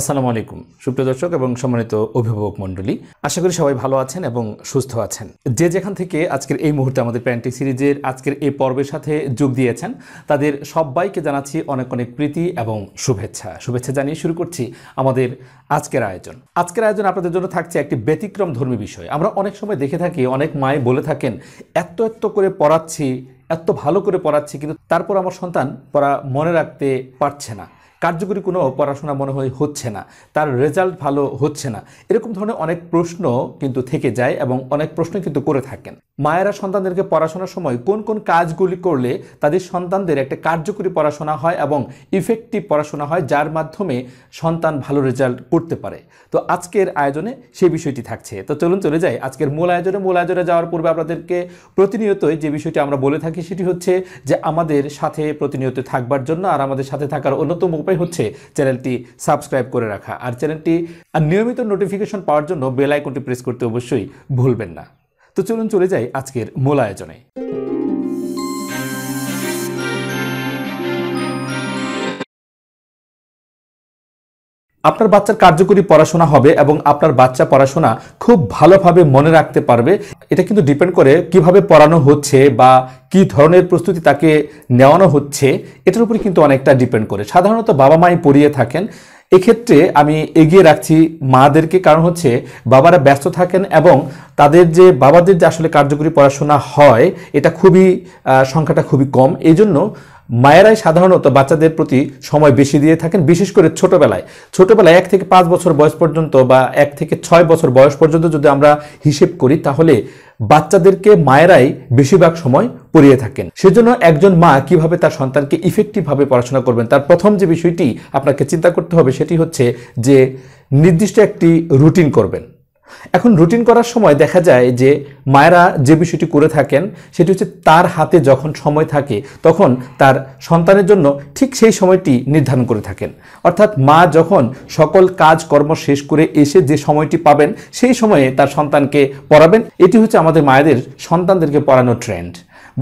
আসসালামু আলাইকুম সুপ্রিয় দর্শক এবং সম্মানিত অভিভাবক মণ্ডলী আশা করি সবাই ভালো আছেন এবং সুস্থ আছেন যে যেখান থেকে আজকের এই মুহূর্তে আমাদের প্যান্টিক সিরিজের আজকের এই পর্বের সাথে যোগ দিয়েছেন তাদের সবাইকে জানাচ্ছি অনেক অনেক প্রীতি এবং শুভেচ্ছা শুভেচ্ছা জানিয়ে শুরু করছি আমাদের আজকের আয়োজন আজকের আয়োজন আপনাদের জন্য থাকছে একটি ব্যতিক্রম ধর্মী বিষয় আমরা অনেক সময় দেখে থাকি অনেক মায়ে বলে থাকেন এত এত করে পড়াচ্ছি এত ভালো করে পড়াচ্ছি কিন্তু তারপর আমার সন্তান পড়া মনে রাখতে পারছে না কার্যকরী কোনো পড়াশোনা মনে হয় হচ্ছে না তার রেজাল্ট ভালো হচ্ছে না এরকম ধরনের অনেক প্রশ্ন কিন্তু থেকে যায় এবং অনেক প্রশ্ন কিন্তু করে থাকেন মায়েরা সন্তানদেরকে পড়াশোনার সময় কোন কোন কাজগুলি করলে তাদের সন্তানদের একটা কার্যকরী পড়াশোনা হয় এবং ইফেক্টিভ পড়াশোনা হয় যার মাধ্যমে সন্তান ভালো রেজাল্ট করতে পারে তো আজকের আয়োজনে সেই বিষয়টি থাকছে তো চলুন চলে যাই আজকের মূল আয়োজনে মূল আয়োজনে যাওয়ার পূর্বে আপনাদেরকে প্রতিনিয়তই যে বিষয়টি আমরা বলে থাকি সেটি হচ্ছে যে আমাদের সাথে প্রতিনিয়ত থাকবার জন্য আর আমাদের সাথে থাকার অন্যতম উপায় হচ্ছে চ্যানেলটি সাবস্ক্রাইব করে রাখা আর চ্যানেলটি নিয়মিত নোটিফিকেশন পাওয়ার জন্য বেল আইকনটি প্রেস করতে অবশ্যই ভুলবেন না তো চলুন চলে যাই আজকের মূল আয়োজনে আপনার বাচ্চার কার্যকরী পড়াশোনা হবে এবং আপনার বাচ্চা পড়াশোনা খুব ভালোভাবে মনে রাখতে পারবে এটা কিন্তু ডিপেন্ড করে কিভাবে পড়ানো হচ্ছে বা কি ধরনের প্রস্তুতি তাকে নেওয়ানো হচ্ছে এটার উপরে কিন্তু অনেকটা ডিপেন্ড করে সাধারণত বাবা মাই পড়িয়ে থাকেন এক্ষেত্রে আমি এগিয়ে রাখছি মাদেরকে কারণ হচ্ছে বাবারা ব্যস্ত থাকেন এবং তাদের যে বাবাদের যে আসলে কার্যকরী পড়াশোনা হয় এটা খুবই সংখ্যাটা খুবই কম এই জন্য মায়েরাই সাধারণত বাচ্চাদের প্রতি সময় বেশি দিয়ে থাকেন বিশেষ করে ছোটবেলায় ছোটবেলায় এক থেকে পাঁচ বছর বয়স পর্যন্ত বা এক থেকে ছয় বছর বয়স পর্যন্ত যদি আমরা হিসেব করি তাহলে বাচ্চাদেরকে মায়েরাই বেশিরভাগ সময় পড়িয়ে থাকেন সেজন্য একজন মা কিভাবে তার সন্তানকে ইফেক্টিভভাবে পড়াশোনা করবেন তার প্রথম যে বিষয়টি আপনাকে চিন্তা করতে হবে সেটি হচ্ছে যে নির্দিষ্ট একটি রুটিন করবেন এখন রুটিন করার সময় দেখা যায় যে মায়েরা যে বিষয়টি করে থাকেন সেটি হচ্ছে তার হাতে যখন সময় থাকে তখন তার সন্তানের জন্য ঠিক সেই সময়টি নির্ধারণ করে থাকেন অর্থাৎ মা যখন সকল কাজ কর্ম শেষ করে এসে যে সময়টি পাবেন সেই সময়ে তার সন্তানকে পড়াবেন এটি হচ্ছে আমাদের মায়েদের সন্তানদেরকে পড়ানোর ট্রেন্ড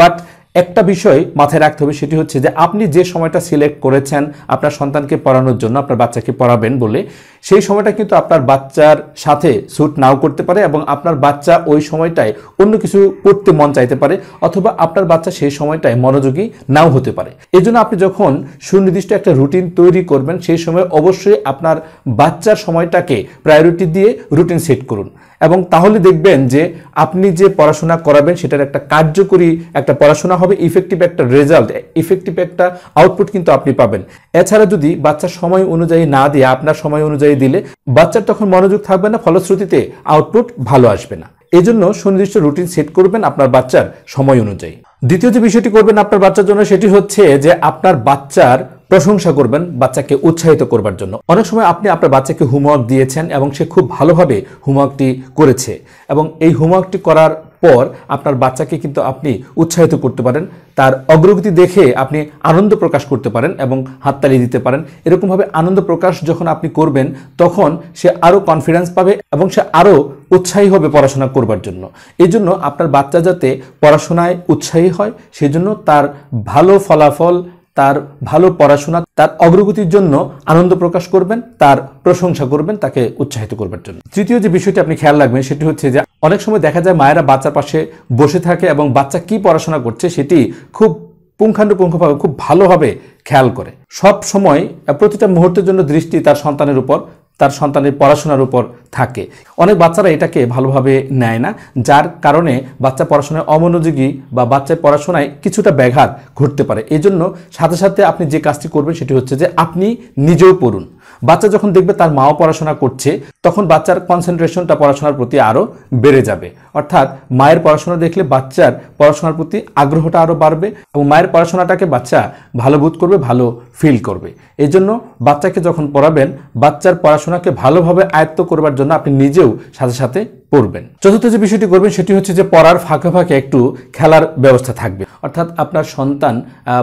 বাট একটা বিষয় মাথায় রাখতে হবে সেটি হচ্ছে যে আপনি যে সময়টা সিলেক্ট করেছেন আপনার সন্তানকে পড়ানোর জন্য আপনার বাচ্চাকে পড়াবেন বলে সেই সময়টা কিন্তু আপনার বাচ্চার সাথে স্যুট নাও করতে পারে এবং আপনার বাচ্চা ওই সময়টায় অন্য কিছু করতে মন চাইতে পারে অথবা আপনার বাচ্চা সেই সময়টায় মনোযোগী নাও হতে পারে এজন্য আপনি যখন সুনির্দিষ্ট একটা রুটিন তৈরি করবেন সেই সময় অবশ্যই আপনার বাচ্চার সময়টাকে প্রায়োরিটি দিয়ে রুটিন সেট করুন এবং তাহলে দেখবেন যে আপনি যে পড়াশোনা করাবেন সেটার একটা কার্যকরী একটা পড়াশোনা হবে ইফেক্টিভ একটা রেজাল্ট ইফেক্টিভ একটা আউটপুট কিন্তু আপনি পাবেন এছাড়া যদি বাচ্চার সময় অনুযায়ী না দিয়ে আপনার সময় অনুযায়ী দিলে বাচ্চার তখন মনোযোগ থাকবে না ফলশ্রুতিতে আউটপুট ভালো আসবে না এজন্য সুনির্দিষ্ট রুটিন সেট করবেন আপনার বাচ্চার সময় অনুযায়ী দ্বিতীয় যে বিষয়টি করবেন আপনার বাচ্চার জন্য সেটি হচ্ছে যে আপনার বাচ্চার প্রশংসা করবেন বাচ্চাকে উৎসাহিত করবার জন্য অনেক সময় আপনি আপনার বাচ্চাকে হোমওয়ার্ক দিয়েছেন এবং সে খুব ভালোভাবে হোমওয়ার্কটি করেছে এবং এই হোমওয়ার্কটি করার পর আপনার বাচ্চাকে কিন্তু আপনি উৎসাহিত করতে পারেন তার অগ্রগতি দেখে আপনি আনন্দ প্রকাশ করতে পারেন এবং হাততালি দিতে পারেন এরকমভাবে আনন্দ প্রকাশ যখন আপনি করবেন তখন সে আরও কনফিডেন্স পাবে এবং সে আরও উৎসাহী হবে পড়াশোনা করবার জন্য এই জন্য আপনার বাচ্চা যাতে পড়াশোনায় উৎসাহী হয় সেজন্য তার ভালো ফলাফল তার ভালো পড়াশোনা তার অগ্রগতির জন্য আনন্দ প্রকাশ করবেন তার প্রশংসা করবেন তাকে উৎসাহিত করবার জন্য তৃতীয় যে বিষয়টি আপনি খেয়াল রাখবেন সেটি হচ্ছে যে অনেক সময় দেখা যায় মায়েরা বাচ্চার পাশে বসে থাকে এবং বাচ্চা কি পড়াশোনা করছে সেটি খুব পুঙ্খানুপুঙ্খভাবে খুব ভালোভাবে খেয়াল করে সব সময় প্রতিটা মুহূর্তের জন্য দৃষ্টি তার সন্তানের উপর তার সন্তানের পড়াশোনার উপর থাকে অনেক বাচ্চারা এটাকে ভালোভাবে নেয় না যার কারণে বাচ্চা পড়াশোনায় অমনোযোগী বা বাচ্চার পড়াশোনায় কিছুটা ব্যাঘাত ঘটতে পারে এজন্য সাথে সাথে আপনি যে কাজটি করবেন সেটি হচ্ছে যে আপনি নিজেও পড়ুন বাচ্চা যখন দেখবে তার মাও পড়াশোনা করছে তখন বাচ্চার কনসেন্ট্রেশনটা পড়াশোনার প্রতি আরও বেড়ে যাবে অর্থাৎ মায়ের পড়াশোনা দেখলে বাচ্চার পড়াশোনার প্রতি আগ্রহটা আরও বাড়বে এবং মায়ের পড়াশোনাটাকে বাচ্চা ভালো বোধ করবে ভালো ফিল করবে এই জন্য বাচ্চাকে যখন পড়াবেন বাচ্চার পড়াশোনাকে ভালোভাবে আয়ত্ত করবার জন্য আপনি নিজেও সাথে সাথে পড়বেন চতুর্থ যে বিষয়টি করবেন সেটি হচ্ছে যে পড়ার ফাঁকে ফাঁকে একটু খেলার ব্যবস্থা থাকবে অর্থাৎ আপনার সন্তান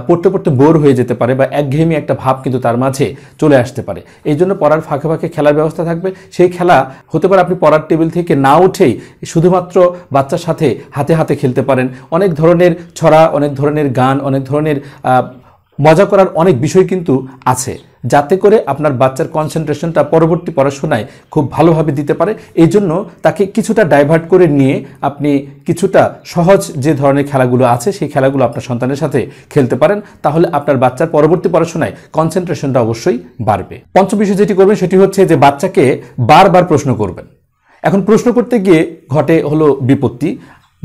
পড়তে পড়তে বোর হয়ে যেতে পারে বা একঘেয়েমি একটা ভাব কিন্তু তার মাঝে চলে আসতে পারে এই জন্য পড়ার ফাঁকে ফাঁকে খেলার ব্যবস্থা থাকবে সেই খেলা হতে পারে আপনি পড়ার টেবিল থেকে না উঠেই শুধুমাত্র বাচ্চার সাথে হাতে হাতে খেলতে পারেন অনেক ধরনের ছড়া অনেক ধরনের গান অনেক ধরনের মজা করার অনেক বিষয় কিন্তু আছে যাতে করে আপনার বাচ্চার কনসেন্ট্রেশনটা পরবর্তী পড়াশোনায় খুব ভালোভাবে দিতে পারে এই জন্য তাকে কিছুটা ডাইভার্ট করে নিয়ে আপনি কিছুটা সহজ যে ধরনের খেলাগুলো আছে সেই খেলাগুলো আপনার সন্তানের সাথে খেলতে পারেন তাহলে আপনার বাচ্চার পরবর্তী পড়াশোনায় কনসেন্ট্রেশনটা অবশ্যই বাড়বে পঞ্চম বিষয় যেটি করবেন সেটি হচ্ছে যে বাচ্চাকে বারবার প্রশ্ন করবেন এখন প্রশ্ন করতে গিয়ে ঘটে হলো বিপত্তি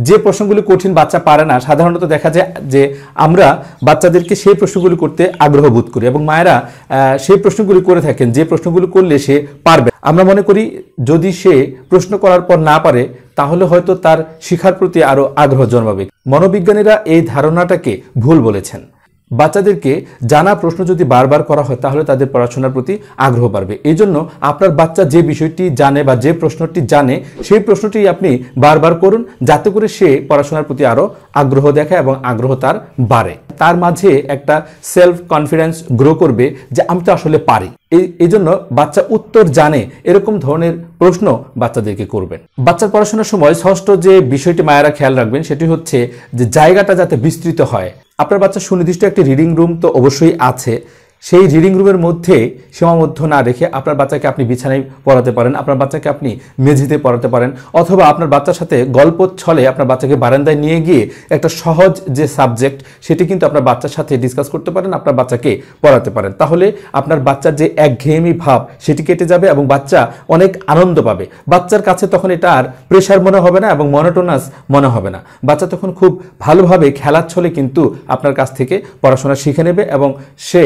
যে প্রশ্নগুলি কঠিন বাচ্চা পারে না সাধারণত দেখা যায় যে আমরা বাচ্চাদেরকে সেই প্রশ্নগুলি করতে আগ্রহ বোধ করি এবং মায়েরা সেই প্রশ্নগুলি করে থাকেন যে প্রশ্নগুলি করলে সে পারবে আমরা মনে করি যদি সে প্রশ্ন করার পর না পারে তাহলে হয়তো তার শিখার প্রতি আরও আগ্রহ জন্মাবে মনোবিজ্ঞানীরা এই ধারণাটাকে ভুল বলেছেন বাচ্চাদেরকে জানা প্রশ্ন যদি বারবার করা হয় তাহলে তাদের পড়াশোনার প্রতি আগ্রহ বাড়বে এই জন্য আপনার বাচ্চা যে বিষয়টি জানে বা যে প্রশ্নটি জানে সেই প্রশ্নটি আপনি বারবার করুন যাতে করে সে পড়াশোনার প্রতি আরও আগ্রহ দেখায় এবং আগ্রহ তার বাড়ে তার মাঝে একটা সেলফ কনফিডেন্স গ্রো করবে যে আমি তো আসলে পারি এই এই জন্য বাচ্চা উত্তর জানে এরকম ধরনের প্রশ্ন বাচ্চাদেরকে করবেন বাচ্চার পড়াশোনার সময় ষষ্ঠ যে বিষয়টি মায়েরা খেয়াল রাখবেন সেটি হচ্ছে যে জায়গাটা যাতে বিস্তৃত হয় আপনার বাচ্চা সুনির্দিষ্ট একটি রিডিং রুম তো অবশ্যই আছে সেই রিডিং রুমের মধ্যে সীমাবদ্ধ না রেখে আপনার বাচ্চাকে আপনি বিছানায় পড়াতে পারেন আপনার বাচ্চাকে আপনি মেঝেতে পড়াতে পারেন অথবা আপনার বাচ্চার সাথে গল্প ছলে আপনার বাচ্চাকে বারান্দায় নিয়ে গিয়ে একটা সহজ যে সাবজেক্ট সেটি কিন্তু আপনার বাচ্চার সাথে ডিসকাস করতে পারেন আপনার বাচ্চাকে পড়াতে পারেন তাহলে আপনার বাচ্চার যে একঘেয়েমি ভাব সেটি কেটে যাবে এবং বাচ্চা অনেক আনন্দ পাবে বাচ্চার কাছে তখন এটা আর প্রেশার মনে হবে না এবং মনোটোনাস মনে হবে না বাচ্চা তখন খুব ভালোভাবে খেলার ছলে কিন্তু আপনার কাছ থেকে পড়াশোনা শিখে নেবে এবং সে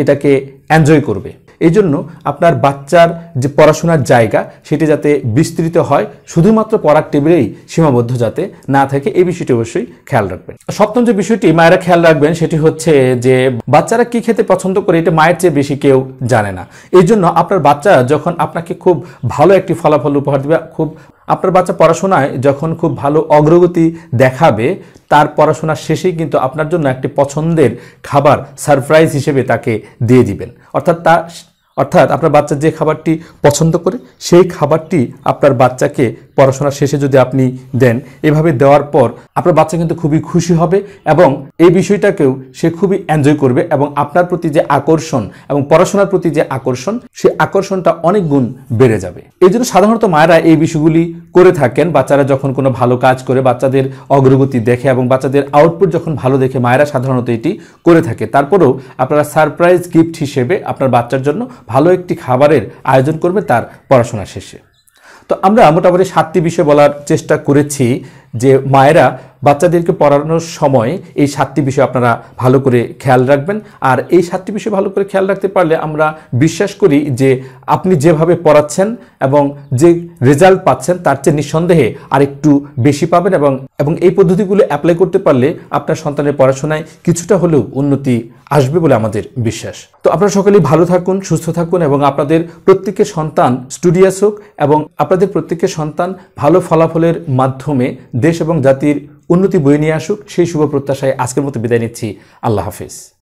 এটাকে এনজয় করবে এই জন্য আপনার বাচ্চার যে পড়াশোনার জায়গা সেটি যাতে বিস্তৃত হয় শুধুমাত্র পড়ার টেবিলেই সীমাবদ্ধ যাতে না থাকে এই বিষয়টি অবশ্যই খেয়াল রাখবেন সপ্তম যে বিষয়টি মায়েরা খেয়াল রাখবেন সেটি হচ্ছে যে বাচ্চারা কি খেতে পছন্দ করে এটা মায়ের চেয়ে বেশি কেউ জানে না এই জন্য আপনার বাচ্চা যখন আপনাকে খুব ভালো একটি ফলাফল উপহার দেবে খুব আপনার বাচ্চা পড়াশোনায় যখন খুব ভালো অগ্রগতি দেখাবে তার পড়াশোনার শেষেই কিন্তু আপনার জন্য একটি পছন্দের খাবার সারপ্রাইজ হিসেবে তাকে দিয়ে দিবেন অর্থাৎ তা অর্থাৎ আপনার বাচ্চা যে খাবারটি পছন্দ করে সেই খাবারটি আপনার বাচ্চাকে পড়াশোনার শেষে যদি আপনি দেন এভাবে দেওয়ার পর আপনার বাচ্চা কিন্তু খুবই খুশি হবে এবং এই বিষয়টাকেও সে খুবই এনজয় করবে এবং আপনার প্রতি যে আকর্ষণ এবং পড়াশোনার প্রতি যে আকর্ষণ সে আকর্ষণটা অনেক গুণ বেড়ে যাবে এই জন্য সাধারণত মায়েরা এই বিষয়গুলি করে থাকেন বাচ্চারা যখন কোনো ভালো কাজ করে বাচ্চাদের অগ্রগতি দেখে এবং বাচ্চাদের আউটপুট যখন ভালো দেখে মায়েরা সাধারণত এটি করে থাকে তারপরেও আপনারা সারপ্রাইজ গিফট হিসেবে আপনার বাচ্চার জন্য ভালো একটি খাবারের আয়োজন করবে তার পড়াশোনা শেষে তো আমরা মোটামুটি সাতটি বিষয় বলার চেষ্টা করেছি যে মায়েরা বাচ্চাদেরকে পড়ানোর সময় এই সাতটি বিষয় আপনারা ভালো করে খেয়াল রাখবেন আর এই সাতটি বিষয় ভালো করে খেয়াল রাখতে পারলে আমরা বিশ্বাস করি যে আপনি যেভাবে পড়াচ্ছেন এবং যে রেজাল্ট পাচ্ছেন তার চেয়ে নিঃসন্দেহে আর একটু বেশি পাবেন এবং এবং এই পদ্ধতিগুলো অ্যাপ্লাই করতে পারলে আপনার সন্তানের পড়াশোনায় কিছুটা হলেও উন্নতি আসবে বলে আমাদের বিশ্বাস তো আপনারা সকলেই ভালো থাকুন সুস্থ থাকুন এবং আপনাদের প্রত্যেকের সন্তান স্টুডিয়াস হোক এবং আপনাদের প্রত্যেকের সন্তান ভালো ফলাফলের মাধ্যমে দেশ এবং জাতির উন্নতি বয়ে নিয়ে আসুক সেই শুভ প্রত্যাশায় আজকের মতো বিদায় নিচ্ছি আল্লাহ হাফিজ